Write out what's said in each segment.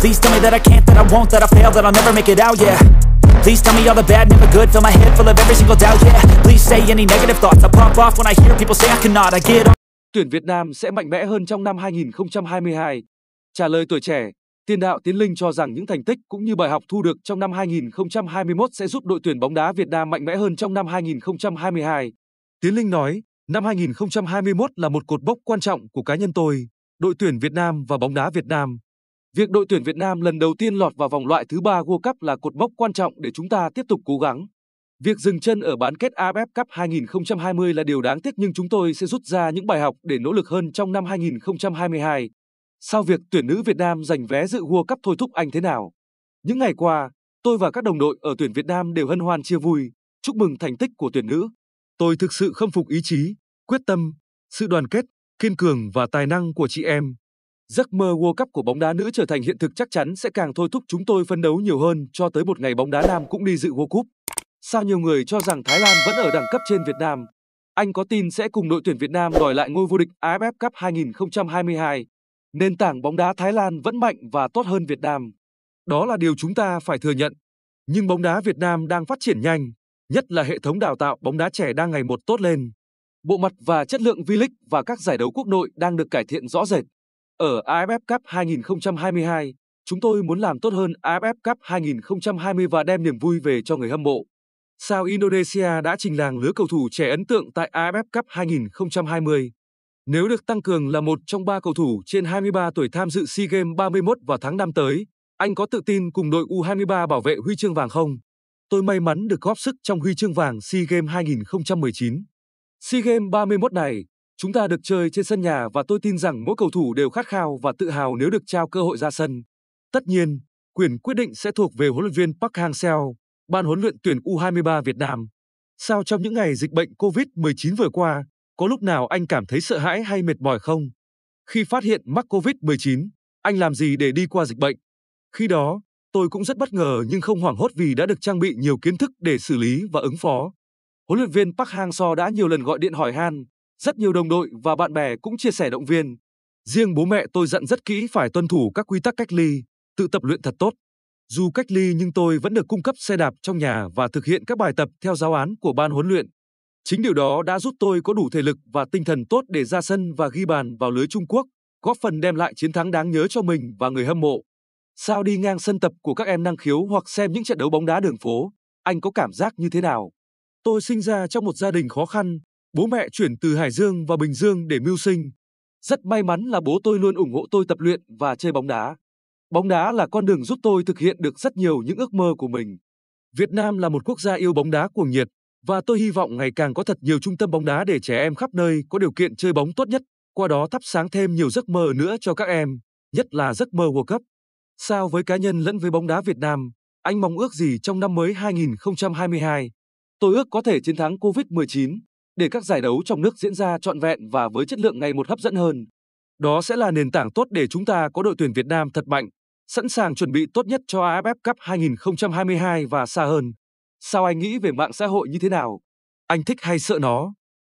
Please tell me that I can't, that I won't, that I fail, that I'll never make it out, yeah Please tell me all the bad, never good Fill my head full of every single doubt, yeah Please say any negative thoughts I pop off when I hear people say I cannot, I get on Tuyển Việt Nam sẽ mạnh mẽ hơn trong năm 2022 Trả lời tuổi trẻ, tiền đạo Tiến Linh cho rằng những thành tích cũng như bài học thu được trong năm 2021 sẽ giúp đội tuyển bóng đá Việt Nam mạnh mẽ hơn trong năm 2022. Tiến Linh nói, năm 2021 là một cột bốc quan trọng của cá nhân tôi, đội tuyển Việt Nam và bóng đá Việt Nam. Việc đội tuyển Việt Nam lần đầu tiên lọt vào vòng loại thứ ba World Cup là cột mốc quan trọng để chúng ta tiếp tục cố gắng. Việc dừng chân ở bán kết AFF Cup 2020 là điều đáng tiếc nhưng chúng tôi sẽ rút ra những bài học để nỗ lực hơn trong năm 2022. Sau việc tuyển nữ Việt Nam giành vé dự World Cup thôi thúc anh thế nào? Những ngày qua, tôi và các đồng đội ở tuyển Việt Nam đều hân hoan chia vui, chúc mừng thành tích của tuyển nữ. Tôi thực sự khâm phục ý chí, quyết tâm, sự đoàn kết, kiên cường và tài năng của chị em. Giấc mơ World Cup của bóng đá nữ trở thành hiện thực chắc chắn sẽ càng thôi thúc chúng tôi phấn đấu nhiều hơn cho tới một ngày bóng đá nam cũng đi dự World Cup. Sao nhiều người cho rằng Thái Lan vẫn ở đẳng cấp trên Việt Nam? Anh có tin sẽ cùng đội tuyển Việt Nam đòi lại ngôi vô địch AFF Cup 2022? Nền tảng bóng đá Thái Lan vẫn mạnh và tốt hơn Việt Nam. Đó là điều chúng ta phải thừa nhận. Nhưng bóng đá Việt Nam đang phát triển nhanh, nhất là hệ thống đào tạo bóng đá trẻ đang ngày một tốt lên. Bộ mặt và chất lượng V-League và các giải đấu quốc nội đang được cải thiện rõ rệt. Ở AFF Cup 2022, chúng tôi muốn làm tốt hơn AFF Cup 2020 và đem niềm vui về cho người hâm mộ. Sao Indonesia đã trình làng lứa cầu thủ trẻ ấn tượng tại AFF Cup 2020. Nếu được tăng cường là một trong ba cầu thủ trên 23 tuổi tham dự SEA Games 31 vào tháng 5 tới, anh có tự tin cùng đội U23 bảo vệ huy chương vàng không? Tôi may mắn được góp sức trong huy chương vàng SEA Games 2019. SEA Games 31 này, Chúng ta được chơi trên sân nhà và tôi tin rằng mỗi cầu thủ đều khát khao và tự hào nếu được trao cơ hội ra sân. Tất nhiên, quyền quyết định sẽ thuộc về huấn luyện viên Park Hang-seo, ban huấn luyện tuyển U23 Việt Nam. Sao trong những ngày dịch bệnh COVID-19 vừa qua, có lúc nào anh cảm thấy sợ hãi hay mệt mỏi không? Khi phát hiện mắc COVID-19, anh làm gì để đi qua dịch bệnh? Khi đó, tôi cũng rất bất ngờ nhưng không hoảng hốt vì đã được trang bị nhiều kiến thức để xử lý và ứng phó. Huấn luyện viên Park Hang-seo đã nhiều lần gọi điện hỏi Han rất nhiều đồng đội và bạn bè cũng chia sẻ động viên. Riêng bố mẹ tôi dặn rất kỹ phải tuân thủ các quy tắc cách ly, tự tập luyện thật tốt. Dù cách ly nhưng tôi vẫn được cung cấp xe đạp trong nhà và thực hiện các bài tập theo giáo án của ban huấn luyện. Chính điều đó đã giúp tôi có đủ thể lực và tinh thần tốt để ra sân và ghi bàn vào lưới Trung Quốc, góp phần đem lại chiến thắng đáng nhớ cho mình và người hâm mộ. Sao đi ngang sân tập của các em năng khiếu hoặc xem những trận đấu bóng đá đường phố, anh có cảm giác như thế nào? Tôi sinh ra trong một gia đình khó khăn, Bố mẹ chuyển từ Hải Dương và Bình Dương để mưu sinh. Rất may mắn là bố tôi luôn ủng hộ tôi tập luyện và chơi bóng đá. Bóng đá là con đường giúp tôi thực hiện được rất nhiều những ước mơ của mình. Việt Nam là một quốc gia yêu bóng đá cuồng nhiệt và tôi hy vọng ngày càng có thật nhiều trung tâm bóng đá để trẻ em khắp nơi có điều kiện chơi bóng tốt nhất, qua đó thắp sáng thêm nhiều giấc mơ nữa cho các em, nhất là giấc mơ World Cup. Sao với cá nhân lẫn với bóng đá Việt Nam, anh mong ước gì trong năm mới 2022? Tôi ước có thể chiến thắng COVID-19 để các giải đấu trong nước diễn ra trọn vẹn và với chất lượng ngày một hấp dẫn hơn. Đó sẽ là nền tảng tốt để chúng ta có đội tuyển Việt Nam thật mạnh, sẵn sàng chuẩn bị tốt nhất cho AFF Cup 2022 và xa hơn. Sao anh nghĩ về mạng xã hội như thế nào? Anh thích hay sợ nó?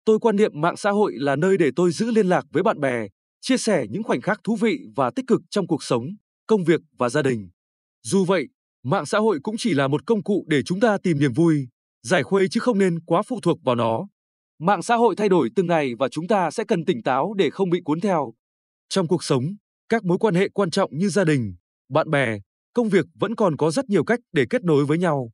Tôi quan niệm mạng xã hội là nơi để tôi giữ liên lạc với bạn bè, chia sẻ những khoảnh khắc thú vị và tích cực trong cuộc sống, công việc và gia đình. Dù vậy, mạng xã hội cũng chỉ là một công cụ để chúng ta tìm niềm vui, giải khuây chứ không nên quá phụ thuộc vào nó. Mạng xã hội thay đổi từng ngày và chúng ta sẽ cần tỉnh táo để không bị cuốn theo. Trong cuộc sống, các mối quan hệ quan trọng như gia đình, bạn bè, công việc vẫn còn có rất nhiều cách để kết nối với nhau.